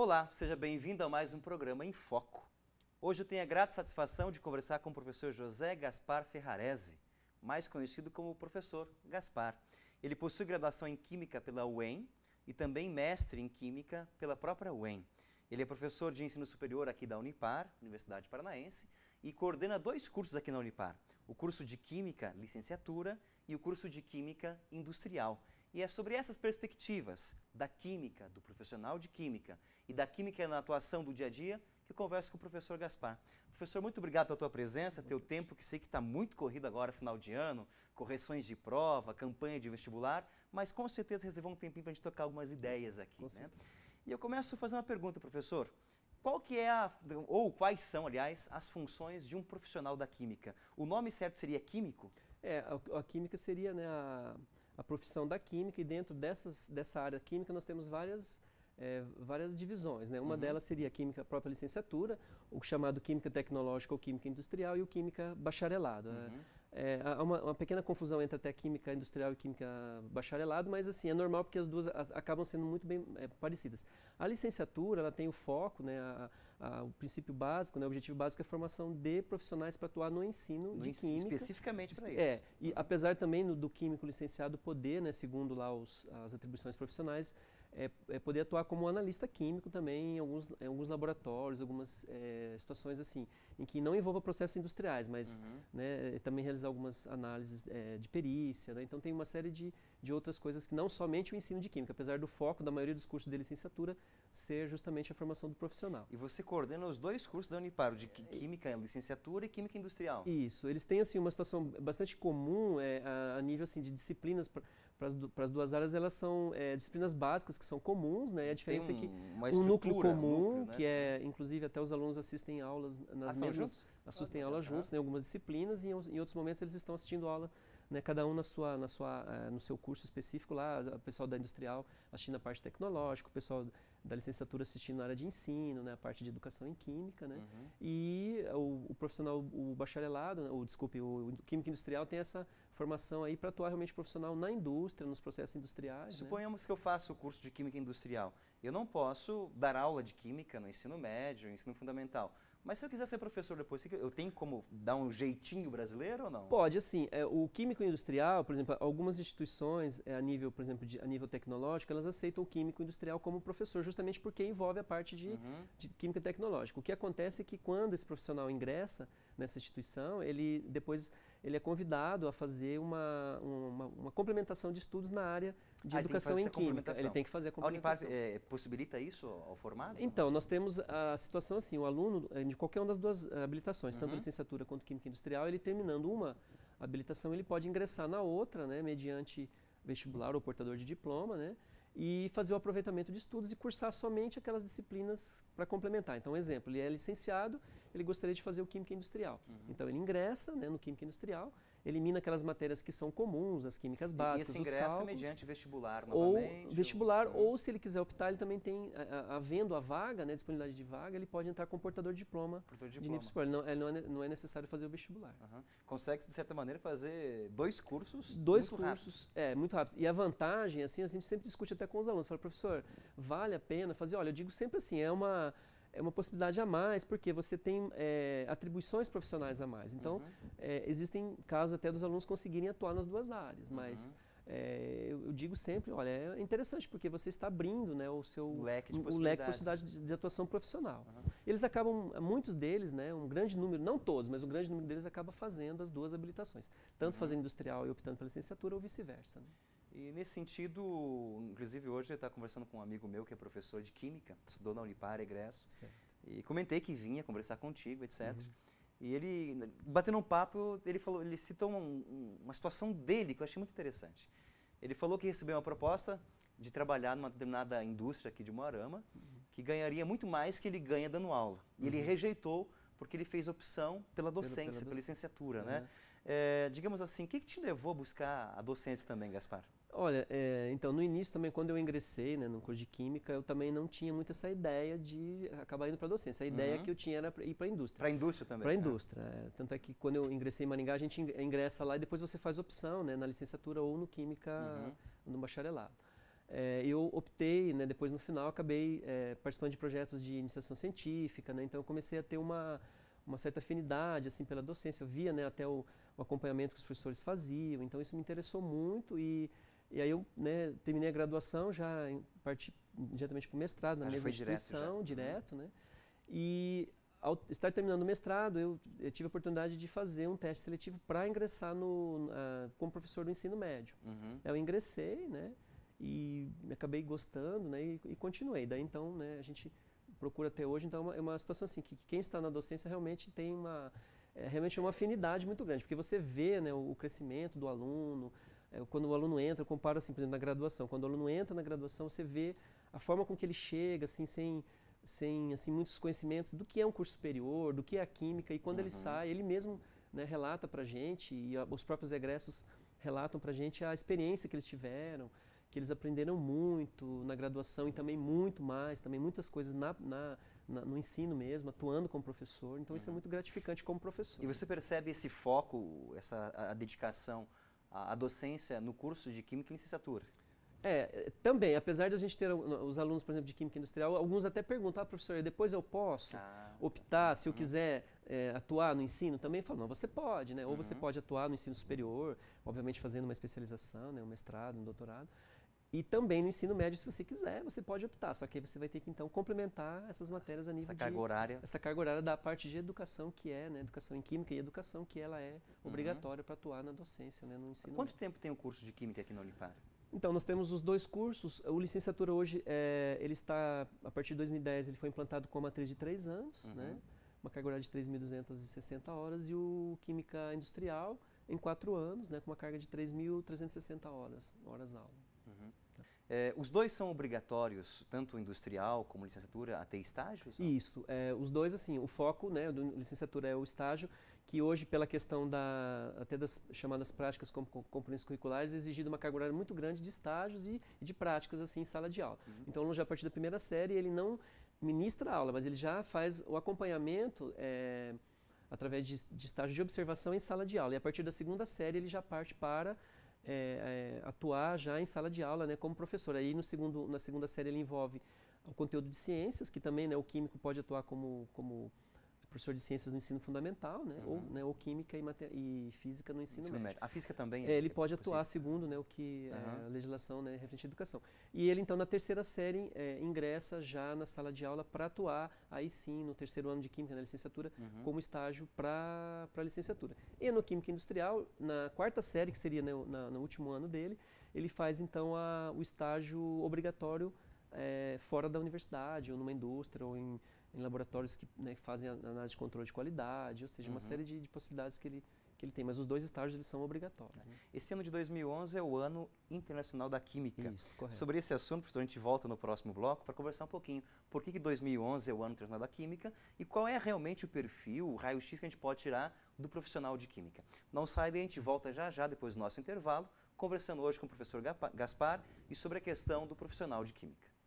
Olá, seja bem-vindo a mais um programa em Foco. Hoje eu tenho a grata satisfação de conversar com o professor José Gaspar Ferrarese, mais conhecido como professor Gaspar. Ele possui graduação em Química pela UEM e também mestre em Química pela própria UEM. Ele é professor de ensino superior aqui da Unipar, Universidade Paranaense, e coordena dois cursos aqui na Unipar: o curso de Química Licenciatura e o curso de Química Industrial. E é sobre essas perspectivas da química, do profissional de química e da química na atuação do dia a dia que converso com o professor Gaspar. Professor, muito obrigado pela tua presença, pelo tempo, que sei que está muito corrido agora, final de ano, correções de prova, campanha de vestibular, mas com certeza reservou um tempinho para a gente tocar algumas ideias aqui. Né? E eu começo a fazer uma pergunta, professor. Qual que é a, ou quais são, aliás, as funções de um profissional da química? O nome certo seria químico? É, a, a química seria né, a a profissão da química e dentro dessas, dessa área química nós temos várias, é, várias divisões. Né? Uma uhum. delas seria a química a própria licenciatura, o chamado química tecnológica ou química industrial e o química bacharelado. Né? Uhum. É, há uma, uma, pequena confusão entre até química industrial e química bacharelado, mas assim, é normal porque as duas acabam sendo muito bem é, parecidas. A licenciatura, ela tem o foco, né, a, o princípio básico, né, o objetivo básico é a formação de profissionais para atuar no ensino no de química. Especificamente para é, isso. É, e apesar também no, do químico licenciado poder, né, segundo lá os, as atribuições profissionais, é, é poder atuar como analista químico também em alguns, em alguns laboratórios, algumas é, situações assim, em que não envolva processos industriais, mas uhum. né, é, também realizar algumas análises é, de perícia. Né? Então tem uma série de, de outras coisas que não somente o ensino de química, apesar do foco da maioria dos cursos de licenciatura ser justamente a formação do profissional. E você coordena os dois cursos da Unipar, de Química Licenciatura e Química Industrial. Isso, eles têm assim uma situação bastante comum é, a, nível assim, de disciplinas, para as duas áreas elas são é, disciplinas básicas que são comuns, né? A diferença um, é que um núcleo comum, núcleo, né? que é inclusive até os alunos assistem aulas nas ah, juntos? assistem ah, aulas ah. Tá. juntos em algumas disciplinas e em outros momentos eles estão assistindo aula, né? Cada um na sua, na sua, eh, no seu curso específico lá, o pessoal da industrial assistindo a parte tecnológica, o pessoal da licenciatura assistindo na área de ensino, né, a parte de educação em química, né? Uhum. E o, o, profissional, o bacharelado, né, ou desculpe, o, o químico industrial tem essa formação aí para atuar realmente profissional na indústria, nos processos industriais. Né? Suponhamos né? que eu faça o curso de química industrial. Eu não posso dar aula de química no ensino médio, no ensino fundamental. Mas se eu quiser ser professor depois, eu tenho como dar um jeitinho brasileiro ou não? Pode, assim. É, o químico industrial, por exemplo, algumas instituições é, a nível, por exemplo, de, a nível tecnológico, elas aceitam o químico industrial como professor, justamente porque envolve a parte de, uhum. de química tecnológica. O que acontece é que quando esse profissional ingressa nessa instituição, ele depois ele é convidado a fazer uma, uma, uma complementação de estudos na área de ah, educação em química. Ele tem que fazer a complementação. A Unipar é, possibilita isso ao formado? Então, nós temos a situação assim, o aluno eh, de qualquer uma das duas eh, habilitações, uhum. tanto licenciatura quanto química industrial, ele terminando uma habilitação, ele pode ingressar na outra, né, mediante vestibular ou portador de diploma, né, e fazer o aproveitamento de estudos e cursar somente aquelas disciplinas para complementar. Então, exemplo, ele é licenciado, ele gostaria de fazer o Química Industrial. Uhum. Então, ele ingressa né, no Química Industrial elimina aquelas matérias que são comuns, as químicas básicas, e esse ingresso os cálculos, é mediante vestibular novamente? Ou vestibular, ou... Uhum. ou se ele quiser optar, ele também tem, havendo a, a, vaga, né, a disponibilidade de vaga, ele pode entrar com portador de diploma, portador de, diploma. de nível superior. Não, não, é, não é necessário fazer o vestibular. Uhum. Consegue, de certa maneira, fazer dois cursos Dois cursos, rápido. é, muito rápido. E a vantagem, assim, a gente sempre discute até com os alunos, fala, professor, vale a pena fazer? Olha, eu digo sempre assim, é uma é uma possibilidade a mais, porque você tem é, atribuições profissionais a mais. Então, uhum. é, existem casos até dos alunos conseguirem atuar nas duas áreas, uhum. mas é, eu, eu, digo sempre, olha, é interessante porque você está abrindo né, o seu leque de o leque de possibilidades de, de atuação profissional. Uhum. Eles acabam, muitos deles, né, um grande número, não todos, mas um grande número deles acaba fazendo as duas habilitações, tanto uhum. fazendo industrial e optando pela licenciatura ou vice-versa. Né? E nesse sentido, inclusive hoje eu estava conversando com um amigo meu que é professor de Química, estudou na Unipar, egresso, certo. e comentei que vinha conversar contigo, etc. Uhum. E ele, batendo um papo, ele falou, ele citou uma, uma situação dele que eu achei muito interessante. Ele falou que recebeu uma proposta de trabalhar numa determinada indústria aqui de Moarama, uhum. que ganharia muito mais que ele ganha dando aula. E uhum. ele rejeitou porque ele fez opção pela docência, pela, pela, doc... pela licenciatura, né? uhum. né? É, digamos assim, o que, que, te levou a buscar a docência também, Gaspar? Olha, é, então no início também, quando eu ingressei né, no curso de Química, eu também não tinha muito essa ideia de acabar indo para a docência. A ideia uhum. que eu tinha era ir para a indústria. Para a indústria também. Para a é. indústria. É. Tanto é que quando eu ingressei em Maringá, a gente ingressa lá e depois você faz opção né, na licenciatura ou no Química, uhum. no bacharelado. É, eu optei, né, depois no final, acabei é, participando de projetos de iniciação científica, né, então eu comecei a ter uma, uma certa afinidade assim pela docência. Eu via né, até o, o, acompanhamento que os professores faziam, então isso me interessou muito e e aí eu né, terminei a graduação, já parti diretamente para o mestrado, na ah, mesma instituição, uhum. direto, né? E ao estar terminando o mestrado, eu, eu, tive a oportunidade de fazer um teste seletivo para ingressar no, como professor do ensino médio. Uhum. Eu ingressei, né? E acabei gostando, né? E, e, continuei. Daí então, né? A gente procura até hoje. Então, é uma, é uma situação assim que, que quem está na docência realmente tem uma é, realmente é uma afinidade muito grande, porque você vê né, o, o crescimento do aluno, é, quando o aluno entra, eu comparo assim, por exemplo, na graduação. Quando o aluno entra na graduação, você vê a forma com que ele chega, assim, sem, sem assim, muitos conhecimentos do que é um curso superior, do que é a química. E quando uhum. ele sai, ele mesmo né, relata para gente, e a, os próprios egressos relatam para gente a experiência que eles tiveram, que eles aprenderam muito na graduação e também muito mais, também muitas coisas na, na, na no ensino mesmo, atuando como professor. Então uhum. isso é uhum. muito gratificante como professor. E você percebe esse foco, essa a dedicação a, docência no curso de Química e Licenciatura. É, também, apesar de a gente ter os alunos, por exemplo, de Química Industrial, alguns até perguntam, ah, professor, depois eu posso ah, optar, se eu uhum. quiser é, atuar no ensino também? falam, não, você pode, né? Ou uhum. você pode atuar no ensino superior, obviamente fazendo uma especialização, né? um mestrado, um doutorado, e também no ensino médio, se você quiser, você pode optar. Só que aí você vai ter que, então, complementar essas matérias a nível essa carga de, horária. Essa carga horária da parte de educação, que é, né, educação em química e educação, que ela é uhum. obrigatória uhum. para atuar na docência, né, no ensino Quanto médio. tempo tem o curso de química aqui na Unipar? Então, nós temos os dois cursos. O licenciatura hoje, é, ele está, a partir de 2010, ele foi implantado com a matriz de três anos, uhum. né? Uma carga horária de 3.260 horas e o Química Industrial em quatro anos, né, com uma carga de 3.360 horas, horas-aula. É, os dois são obrigatórios, tanto industrial como licenciatura, até estágios? Isso, é, os dois, assim, o foco né, da licenciatura é o estágio, que hoje, pela questão da, até das chamadas práticas como componentes curriculares, é exigido uma carga horária muito grande de estágios e, e de práticas, assim, em sala de aula. Uhum. Então, já a partir da primeira série, ele não ministra a aula, mas ele já faz o acompanhamento... É, através de, de estágio de observação em sala de aula. E a partir da segunda série ele já parte para é, é, atuar já em sala de aula, né, como professor. Aí no segundo, na segunda série ele envolve o conteúdo de ciências, que também né, o químico pode atuar como, como professor de ciências no ensino fundamental, né? Uhum. Ou, né, ou química e, mate... e física no ensino, ensino médio. médio. A física também. É, ele é pode possível. atuar segundo né, o que uhum. É, a legislação né, referente à educação. E ele então na terceira série é, ingressa já na sala de aula para atuar aí sim no terceiro ano de química na licenciatura uhum. como estágio para a licenciatura. E no química industrial na quarta série que seria né, na, no último ano dele, ele faz então a, o estágio obrigatório é, fora da universidade, ou numa indústria, ou em, em laboratórios que né, fazem análise de controle de qualidade, ou seja, uhum. uma série de, de, possibilidades que ele, que ele tem. Mas os dois estágios eles são obrigatórios. Né? Esse ano de 2011 é o Ano Internacional da Química. Isso, correto. Sobre esse assunto, professor, a gente volta no próximo bloco para conversar um pouquinho. Por que, que 2011 é o Ano Internacional da Química e qual é realmente o perfil, o raio-x que a gente pode tirar do profissional de Química. Não sai daí, a gente volta já já, depois do nosso intervalo, conversando hoje com o professor Gaspar e sobre a questão do profissional de Química.